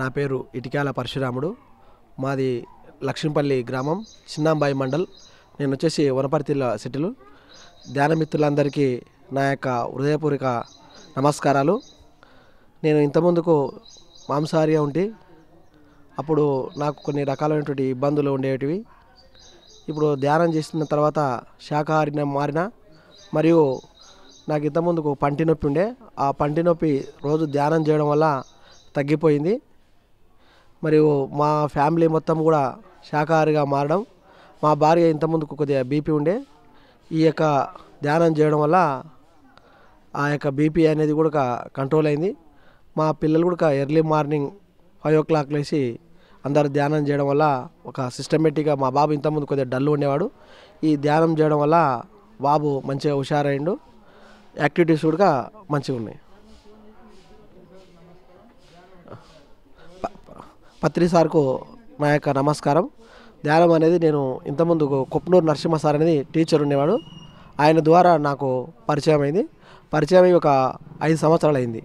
నా పేరు ఇటికాల పరశురాముడు మాది లక్ష్మీపల్లి గ్రామం చిన్నాంబాయి మండల్ నేను వచ్చేసి వనపర్తిలో సెటిల్ ధ్యానమిత్రులందరికీ నా యొక్క హృదయపూర్వక నమస్కారాలు నేను ఇంతకుముందుకు మాంసాహారిగా ఉంటే అప్పుడు నాకు కొన్ని రకాలైనటువంటి ఇబ్బందులు ఉండేటివి ఇప్పుడు ధ్యానం చేసిన తర్వాత శాఖాహారి మారిన మరియు నాకు ఇంతకుముందుకు పంటి నొప్పి ఉండే ఆ పంటి నొప్పి రోజు ధ్యానం చేయడం వల్ల తగ్గిపోయింది మరియు మా ఫ్యామిలీ మొత్తం కూడా శాకాహారిగా మారడం మా భార్య ఇంతకుముందు కొద్దిగా బీపీ ఉండే ఈ యొక్క ధ్యానం చేయడం వల్ల ఆ యొక్క బీపీ అనేది కూడా కంట్రోల్ అయింది మా పిల్లలు కూడా early morning five o'clock లేచి అందరు ధ్యానం చేయడం వల్ల ఒక సిస్టమేటిక్గా మా బాబు ఇంతకుముందు కొద్దిగా డల్ ఉండేవాడు ఈ ధ్యానం చేయడం వల్ల బాబు మంచిగా హుషారైండు యాక్టివిటీస్ కూడా మంచిగా ఉన్నాయి పత్రి సార్కు నా యొక్క నమస్కారం ధ్యానం అనేది నేను ఇంతకుముందు కొప్పనూరు నరసింహ సార్ అనేది టీచర్ ఉండేవాడు ఆయన ద్వారా నాకు పరిచయం అయింది పరిచయం ఒక ఐదు సంవత్సరాలు అయింది